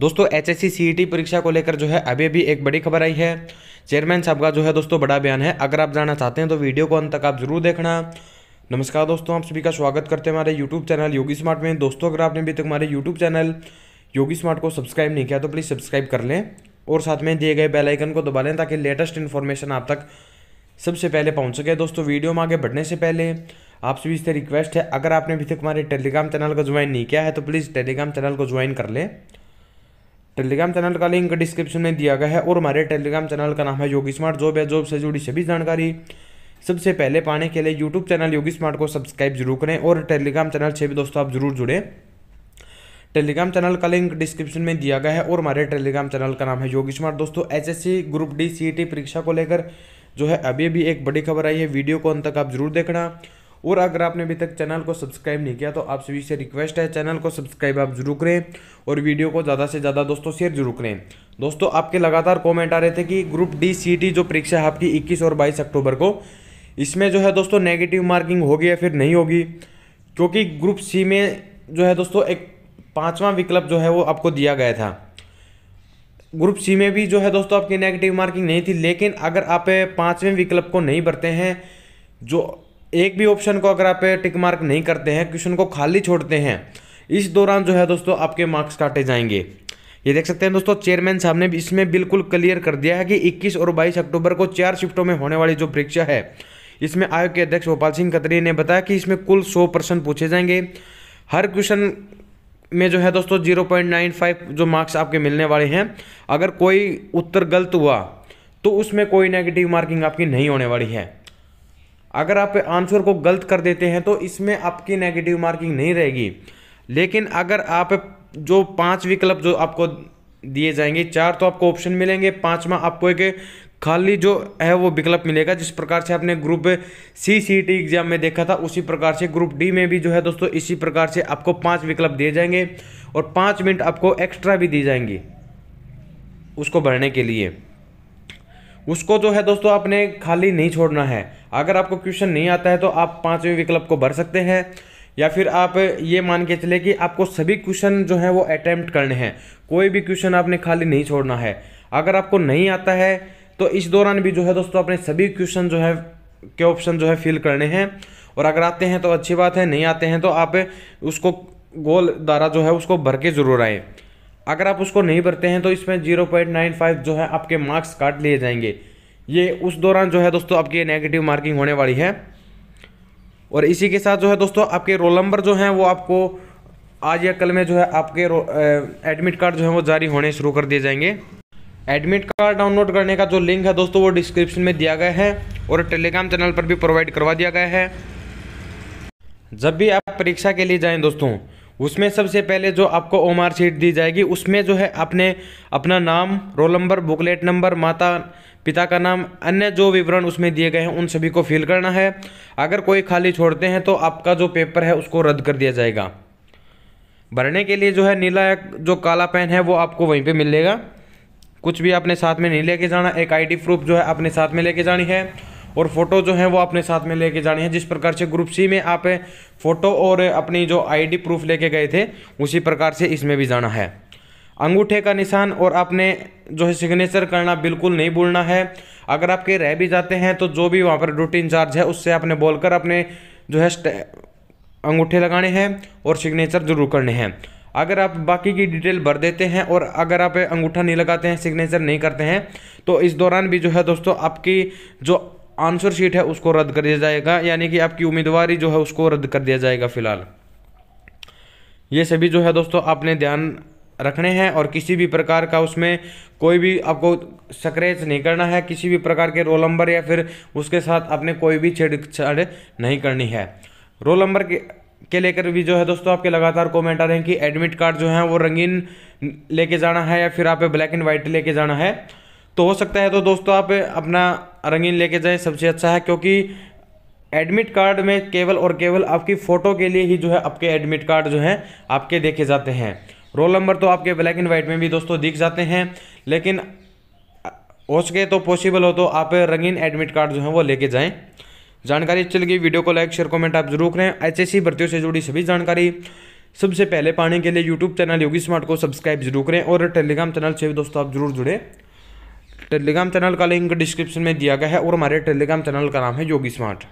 दोस्तों H S e परीक्षा को लेकर जो है अभी अभी एक बड़ी खबर आई है चेयरमैन साहब का जो है दोस्तों बड़ा बयान है अगर आप जानना चाहते हैं तो वीडियो को अंत तक आप जरूर देखना नमस्कार दोस्तों आप सभी का स्वागत करते हैं हमारे यूट्यूब चैनल योगी स्मार्ट में दोस्तों अगर आपने अभी तक हमारे यूट्यूब चैनल योगी स्मार्ट को सब्सक्राइब नहीं किया तो प्लीज़ सब्सक्राइब कर लें और साथ में दिए गए बेलाइकन को दबा लें ताकि लेटेस्ट इन्फॉर्मेशन आप तक सबसे पहले पहुँच सके दोस्तों वीडियो में आगे बढ़ने से पहले आप सभी से रिक्वेस्ट है अगर आपने अभी तक हमारे टेलीग्राम चैनल को ज्वाइन नहीं किया है तो प्लीज़ टेलीग्राम चैनल को ज्वाइन कर लें टेलीग्राम चैनल का लिंक डिस्क्रिप्शन में दिया गया है और हमारे टेलीग्राम चैनल का नाम है योगी स्मार्ट जॉब है जॉब से जुड़ी सभी जानकारी सबसे पहले पाने के लिए यूट्यूब चैनल योगी स्मार्ट को सब्सक्राइब जरूर करें और टेलीग्राम चैनल से भी दोस्तों आप जरूर जुड़ें टेलीग्राम चैनल का लिंक डिस्क्रिप्शन में दिया गया है और हमारे टेलीग्राम चैनल का नाम है योगी स्मार्ट दोस्तों एसएससी ग्रुप डी सी परीक्षा को लेकर जो है अभी अभी एक बड़ी खबर आई है वीडियो को अंत तक आप जरूर देखना और अगर आपने अभी तक चैनल को सब्सक्राइब नहीं किया तो आप सभी से रिक्वेस्ट है चैनल को सब्सक्राइब आप जरूर करें और वीडियो को ज़्यादा से ज़्यादा दोस्तों शेयर जरूर करें दोस्तों आपके लगातार कॉमेंट आ रहे थे कि ग्रुप डी सी जो परीक्षा है आपकी इक्कीस और बाईस अक्टूबर को इसमें जो है दोस्तों नेगेटिव मार्किंग होगी या फिर नहीं होगी क्योंकि ग्रुप सी में जो है दोस्तों एक पाँचवा विकल्प जो है वो आपको दिया गया था ग्रुप सी में भी जो है दोस्तों आपकी नेगेटिव मार्किंग नहीं थी लेकिन अगर आप पाँचवें विकल्प को नहीं भरते हैं जो एक भी ऑप्शन को अगर आप टिक मार्क नहीं करते हैं क्वेश्चन को खाली छोड़ते हैं इस दौरान जो है दोस्तों आपके मार्क्स काटे जाएंगे ये देख सकते हैं दोस्तों चेयरमैन साहब ने इसमें बिल्कुल क्लियर कर दिया है कि 21 और 22 अक्टूबर को चार शिफ्टों में होने वाली जो परीक्षा है इसमें आयोग के अध्यक्ष गोपाल सिंह कतरी ने बताया कि इसमें कुल 100 परसेंट पूछे जाएंगे हर क्वेश्चन में जो है दोस्तों 0.95 जो मार्क्स आपके मिलने वाले हैं अगर कोई उत्तर गलत हुआ तो उसमें कोई नेगेटिव मार्किंग आपकी नहीं होने वाली है अगर आप आंसर को गलत कर देते हैं तो इसमें आपकी नेगेटिव मार्किंग नहीं रहेगी लेकिन अगर आप जो पांच विकल्प जो आपको दिए जाएंगे चार तो आपको ऑप्शन मिलेंगे पांचवा आपको एक खाली जो है वो विकल्प मिलेगा जिस प्रकार से आपने group C C T exam में देखा था उसी प्रकार से ग्रुप डी में भी जो है दोस्तों इसी प्रकार से आपको पांच विकल्प दिए जाएंगे और पाँच मिनट आपको एक्स्ट्रा भी दी जाएंगी उसको भरने के लिए उसको जो तो है दोस्तों आपने खाली नहीं छोड़ना है अगर आपको क्वेश्चन नहीं आता है तो आप पाँचवें विकल्प को भर सकते हैं या फिर आप ये मान के चले कि आपको सभी क्वेश्चन जो है वो अटैम्प्ट करने हैं कोई भी क्वेश्चन आपने खाली नहीं छोड़ना है अगर आपको नहीं आता है तो इस दौरान भी जो है दोस्तों अपने सभी क्वेश्चन जो है के ऑप्शन जो है फिल करने हैं और अगर आते हैं तो अच्छी बात है नहीं आते हैं तो आप उसको गोल द्वारा जो है उसको भर के ज़रूर आए अगर आप उसको नहीं भरते हैं तो इसमें जीरो पॉइंट नाइन फाइव जो है आपके मार्क्स काट लिए जाएंगे ये उस दौरान जो है दोस्तों आपकी नेगेटिव मार्किंग होने वाली है और इसी के साथ जो है दोस्तों आपके रोल नंबर जो हैं वो आपको आज या कल में जो है आपके एडमिट कार्ड जो है वो जारी होने शुरू कर दिए जाएंगे एडमिट कार्ड डाउनलोड करने का जो लिंक है दोस्तों वो डिस्क्रिप्शन में दिया गया है और टेलीग्राम चैनल पर भी प्रोवाइड करवा दिया गया है जब भी आप परीक्षा के लिए जाएं दोस्तों उसमें सबसे पहले जो आपको ओम आर शीट दी जाएगी उसमें जो है आपने अपना नाम रोल नंबर बुकलेट नंबर माता पिता का नाम अन्य जो विवरण उसमें दिए गए हैं उन सभी को फिल करना है अगर कोई खाली छोड़ते हैं तो आपका जो पेपर है उसको रद्द कर दिया जाएगा भरने के लिए जो है नीला जो काला पेन है वो आपको वहीं पे मिलेगा कुछ भी आपने साथ में नहीं लेके जाना एक आईडी प्रूफ जो है अपने साथ में लेके जानी है और फोटो जो है वो अपने साथ में लेके जानी है जिस प्रकार से ग्रुप सी में आप फोटो और अपनी जो आईडी प्रूफ लेके गए थे उसी प्रकार से इसमें भी जाना है अंगूठे का निशान और आपने जो है सिग्नेचर करना बिल्कुल नहीं भूलना है अगर आपके रह भी जाते हैं तो जो भी वहाँ पर ड्यूटी इंचार्ज है उससे आपने बोलकर अपने जो है अंगूठे लगाने हैं और सिग्नेचर जरूर करने हैं अगर आप बाकी की डिटेल भर देते हैं और अगर आप अंगूठा नहीं लगाते हैं सिग्नेचर नहीं करते हैं तो इस दौरान भी जो है दोस्तों आपकी जो आंसर शीट है उसको रद्द कर दिया जाएगा यानी कि आपकी उम्मीदवारी जो है उसको रद्द कर दिया जाएगा फिलहाल ये सभी जो है दोस्तों आपने ध्यान रखने हैं और किसी भी प्रकार का उसमें कोई भी आपको सक्रेच नहीं करना है किसी भी प्रकार के रोल नंबर या फिर उसके साथ आपने कोई भी छेड़छाड़ नहीं करनी है रोल नंबर के के लेकर भी जो है दोस्तों आपके लगातार कमेंट आ रहे हैं कि एडमिट कार्ड जो है वो रंगीन लेके जाना है या फिर आप ब्लैक एंड वाइट लेके जाना है तो हो सकता है तो दोस्तों आप अपना रंगीन लेके जाएं सबसे अच्छा है क्योंकि एडमिट कार्ड में केवल और केवल आपकी फ़ोटो के लिए ही जो है आपके एडमिट कार्ड जो हैं आपके देखे जाते हैं रोल नंबर तो आपके ब्लैक एंड वाइट में भी दोस्तों दिख जाते हैं लेकिन हो सके तो पॉसिबल हो तो आप रंगीन एडमिट कार्ड जो है वो लेके जाएँ जानकारी अच्छी लगी वीडियो को लाइक शेयर कमेंट आप जरूर करें एच एस भर्तियों से जुड़ी सभी जानकारी सबसे पहले पाने के लिए यूट्यूब चैनल योगी स्मार्ट को सब्सक्राइब जरूर करें और टेलीग्राम चैनल से भी दोस्तों आप जरूर जुड़े टेलीग्राम चैनल का लिंक डिस्क्रिप्शन में दिया गया है और हमारे टेलीग्राम चैनल का नाम है योगी स्मार्ट